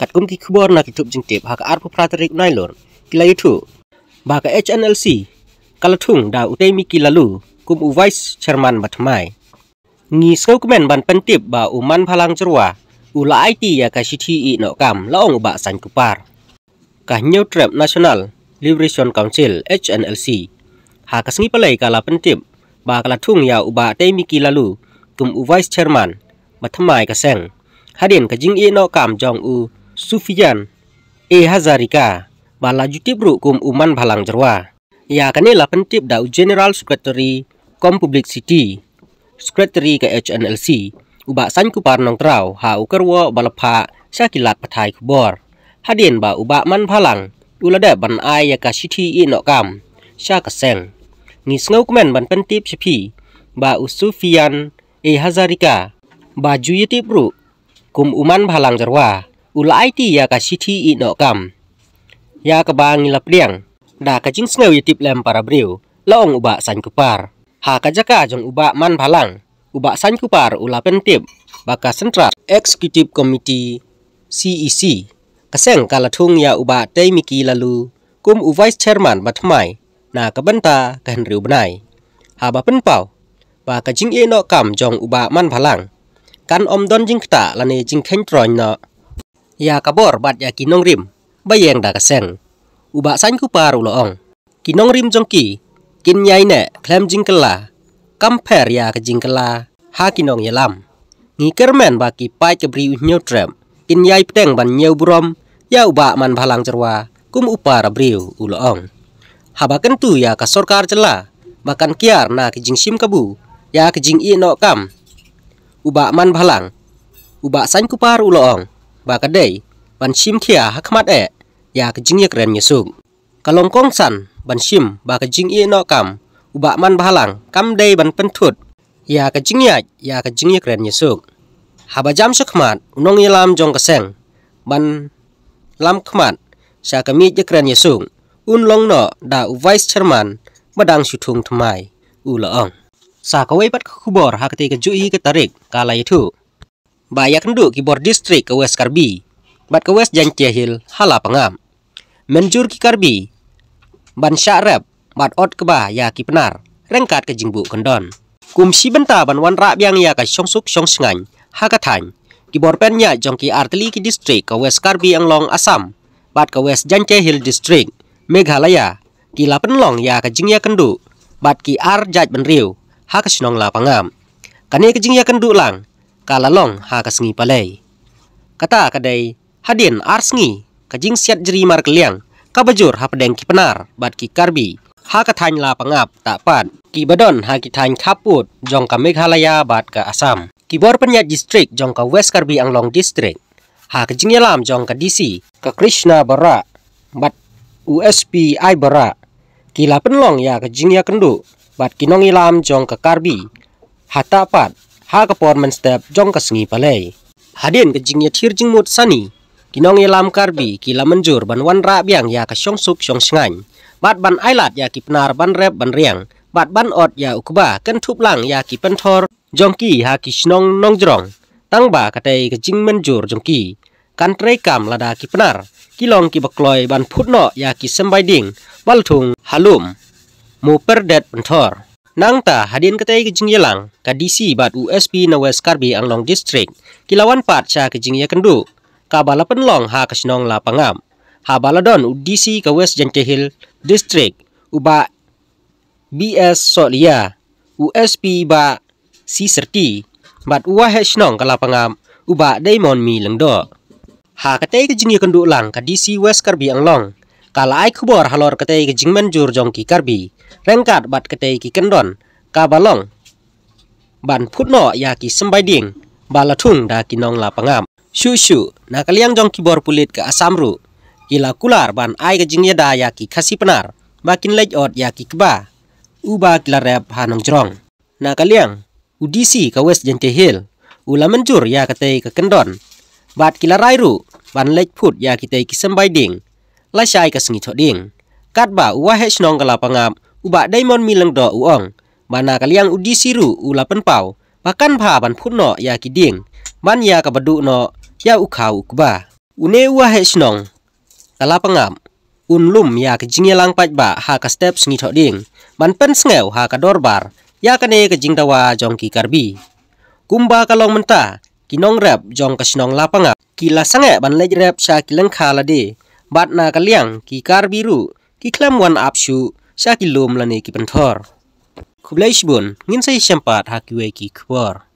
kat kum ki khubor na ki thup haka arpu pratrik nailor kila itu bahaka HNLC kalatung da utemi kilalu kum u vice chairman batmai ngi skokmen ban pentip ba uman palang cerwa ula IT ya kasithi i no kam laong ba san kupar ka new trap national liberation council HNLC ha kasngi palai kala pentip ba kalatung ya uba temi kilalu kum u vice chairman batmai ka seng hadin ka jing i no kam jong u Sufian E Hazarika balaju Bru Kum Uman Balang Jerwa Ya la pentip dau General Secretary Kom Public City Secretary ke HNLC Uba sanku kupar nong trau ha ukerwo balapha syakilat pathai kubor hadien ba uba man palang ulada ban ai ya kasiti i nokam syakaseng nisngau kumen ban pentip sipi ba usufian e hazarika ba juyati bru kum uman balang jerwa ulai ti ya ka siti i no kam ya ka bang la pliang da ka jing sngew yitip ya lem para briu long uba san kupar ha ka jaka jong uba man phalang uba san kupar ula pentip baka sentrat executive committee CEC kaseng kala thung ya uba tei miki lalu kum u vice chairman batmai na ka banta ka henriu benai ha ba pen pau ba ka jing e no kam jong uba man phalang kan om don jing kta lane jing khen troin no Ya kabor bat ya kinong rim, bayang daga kaseng. Uba san kupar uloong. Kinong rim jongki, kin yai ne klem jingkela, kamper ya ke jingkela, ha kinong yelam. Ngikir men baki pai kebri nyotrem, kin yai pedeng ban nyeu burom, ya uba man balang jerwa. kum upar briu uloong. Haba kentu ya kasor sorkar jela, makan kiar na ke sim kebu, ya ke jing i no kam. Uba man balang, uba san kupar uloong. បាកដេបានឈីមធៀហាក់ម៉ាត់អេយ៉ាកជីងៀករែមញសុកកលំកងសាន់បានឈីមបាកជីងអ៊ីណូកាំឧបាម៉ាន់បាឡាំងកាំដេបានពិនធុតយ៉ាកជីងយ៉ាយ៉ាកជីងៀករែមញសុកហាបាចាំសុខម៉ាត់នងយឡាមចងកសែងបានឡាំខ្មាត់សាកមីជក្រែនយសុងអ៊ុនឡងណោដាវ៉ៃសឆាម៉ានម្ដងសុធុងថ្មៃអ៊ូឡអងសាកវៃបាត់ខុបរហាកទេកជុយីកតារិកកាលៃធូ bayak ndu kibor distrik ke West Karbi, bat ke West Jancehil hala pengam. Menjur ki Karbi, ban syakrep, bat ot keba ya ki penar, rengkat ke jingbu kendon. Kum si benta ban wan rak biang ya ka syongsuk syongsengan, hakatan, kibor pennya jongki arteli ki distrik ke West Karbi yang long asam, bat ke West Jancehil district, distrik, Meghalaya, ki long ya ka jingya kenduk, bat ki ar jaj benriu, hak sinong pengam. Kani ke jingya kendu lang, kalalong ha kasngi palai. Kata kadai hadin arsngi kajing siat jeri mar keliang kabajur ha pedeng ki penar bat ki karbi ha kathan la pangap tak pat ki badon ha kithan khaput jong ka meghalaya bat ka asam ki bor penyat district jong ka west karbi anglong district ha kajing yalam jong ka dc ka krishna bara bat usp ai bara ki la penlong ya kajing ya kendu bat nong ilam jong ka karbi hatapat ha ka step jong ka sngi palai hadin ka sani kinong ilam lam karbi kila menjur ban wan ra biang ya ka syong suk syong sngan bat ban ailat ya ki ban rep ban riang bat ban ot ya ukba ken thup lang ya ki penthor jongki ha ki snong nong jrong tangba katai kejing menjur jongki kan trekam lada ki pnar kilong ki ban putno ya ki sembai ding balthung halum mu perdet pentor. Nangta hadin ketai ke jingyelang kadisi bat USP na West Karbi long District kilawan pat sa ke jingye kendu kabala penlong ha kasinong la pangam ha baladon ke West Jantehil District uba BS Solia USP ba C30, bat uwa hesnong ke lapangam uba daimon mi lengdo ha ketai ke jingye kendu lang kadisi West Karbi ang long kala ai khubor halor ketei ki jingmen jur jong karbi rengkat bat ketei ki kendon ka balong ban putno ya ki sembai ding balathung da ki nong la shu shu nakaliang jong ki bor pulit ke asamru kila kular ban ai ka jingya da ya ki khasi penar makin lej ot ya ki kba uba kila rep hanong jrong nakaliang udisi ka west jente hill ula menjur ya ka kendon bat kila rairu ban lej phut ya ki tei ki sembai ding la shai ka sngi tho ding kat ba wa hech nong kala pangap uba daimon milang do uong mana kaliang udi siru ulapan pau bahkan pa ban phut no ya ki ding man ya ka badu no ya ukhau ukba une wa hech nong kala pangap unlum ya ke lang pat ba ha ka step sngi tho ding man pen sngew ha ka dorbar ya kane ke jingdawa jong ki karbi kumba kalong menta kinong rep jong ka sinong lapanga kila sange ban lej rep sha kileng khala de batna kaliang ki kar biru ki klam wan apsu sakilom lane ki pentor kublai sibon ngin sai sempat hakiwe ki kubor